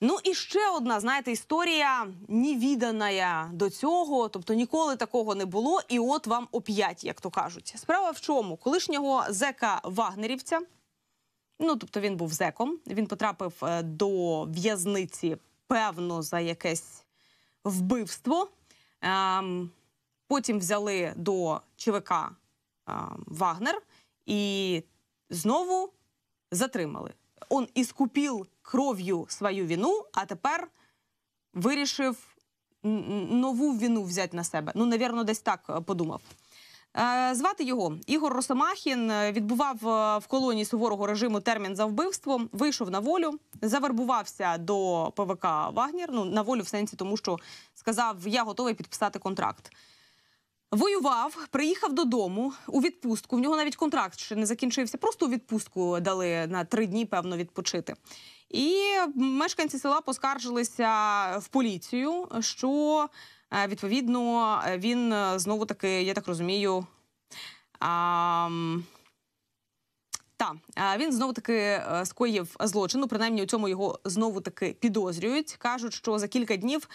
Ну і ще одна, знаєте, історія невіданая до цього, тобто ніколи такого не було. І от вам оп'ять, як то кажуть. Справа в чому? Колишнього зека Вагнерівця, ну тобто він був зеком, він потрапив е, до в'язниці, певно, за якесь вбивство. Ем, потім взяли до ЧВК ем, Вагнер і знову затримали он искупил кров'ю свою вину, а тепер вирішив нову вину взяти на себе. Ну, навірно, десь так е, подумав. Е, звати його Ігор Росомахін е, відбував в колонії суворого режиму термін за вбивство, вийшов на волю, завербувався до ПВК Вагнер. Ну на волю в сенсі, тому що сказав: Я готовий підписати контракт. Воював, приїхав додому у відпустку. В нього навіть контракт ще не закінчився. Просто у відпустку дали на три дні, певно, відпочити. І мешканці села поскаржилися в поліцію, що е, відповідно він е, знову таки, я так розумію. А, та е, він знову таки скоїв злочину. Ну, принаймні у цьому його знову таки підозрюють. кажуть, що за кілька днів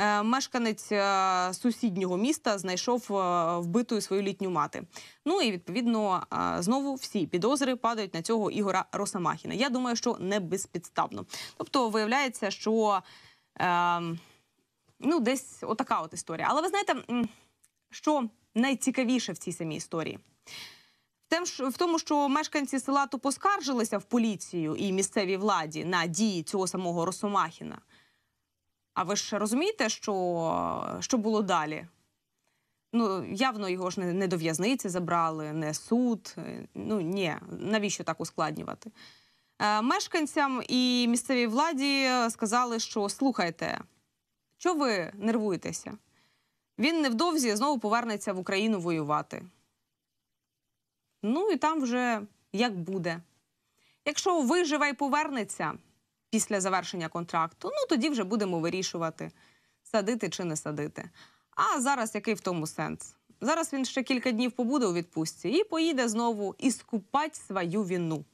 Е, мешканець е, сусіднього міста знайшов е, вбитою свою літню мати. Ну і відповідно знову всі підозри падають на цього Ігора Росомахіна. Я думаю, що не безпідставно. Тобто, виявляється, що ну десь отака от історія. Але ви знаєте, що найцікавіше в цій самій історії. Тим, В тому, що мешканці села то поскаржилися в поліцію і місцевій владі на дії цього самого Росомахіна. А ви ж розумієте, що що було далі? Ну, явно його ж не, не до в'язниці забрали, не суд. Ну ні, навіщо так ускладнювати? Е, мешканцям і місцевій владі сказали, що слухайте, чого ви нервуєтеся? Він невдовзі знову повернеться в Україну воювати. Ну і там вже як буде. Якщо виживе і повернеться після завершення контракту. Ну тоді вже будемо вирішувати, садити чи не садити. А зараз який в тому сенс? Зараз він ще кілька днів побуде у відпустці і поїде знову іскупать свою війну.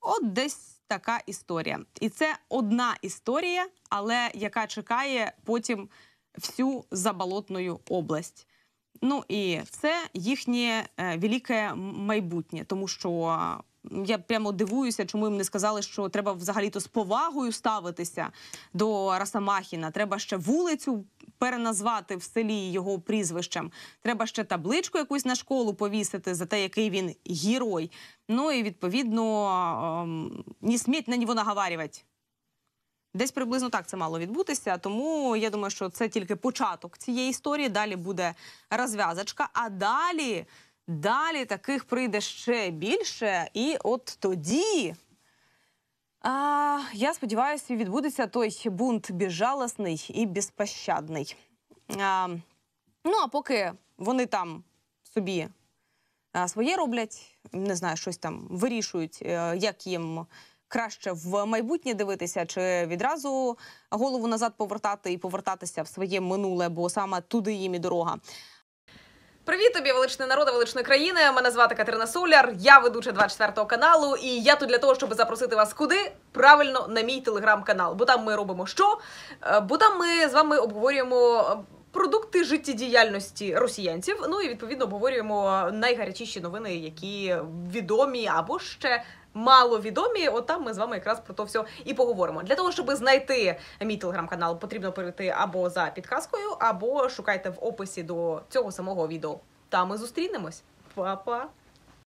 От десь така історія. І це одна історія, але яка чекає потім всю заболотну область. Ну і це їхнє е, велике майбутнє, тому що я прямо дивуюся, чому їм не сказали, що треба взагалі-то з повагою ставитися до Расамахіна. Треба ще вулицю переназвати в селі його прізвищем. Треба ще табличку якусь на школу повісити за те, який він герой. Ну і відповідно ем, ні сміть на нього наговарювати. Десь приблизно так це мало відбутися, тому я думаю, що це тільки початок цієї історії. Далі буде розв'язочка, а далі. Далі таких прийде ще більше. І от тоді а, я сподіваюся, відбудеться той бунт безжалосний і безпощадний. А, Ну, а поки вони там собі а, своє роблять, не знаю, щось там вирішують, е, як їм. Краще в майбутнє дивитися, чи відразу голову назад повертати і повертатися в своє минуле, бо саме туди їм і дорога. Привіт тобі, величний народи, величної країни. Мене звати Катерина Соляр, я ведуча 24 каналу, і я тут для того, щоб запросити вас куди правильно на мій телеграм-канал. Бо там ми робимо що? Е, бо там ми з вами обговорюємо. Е, продукти життєдіяльності росіянців, ну і відповідно обговорюємо найгарячіші новини, які відомі або ще маловідомі, от там ми з вами якраз про то все і поговоримо. Для того, щоб знайти мій телеграм-канал, потрібно перейти або за підказкою, або шукайте в описі до цього самого відео. Та ми зустрінемось. Па-па!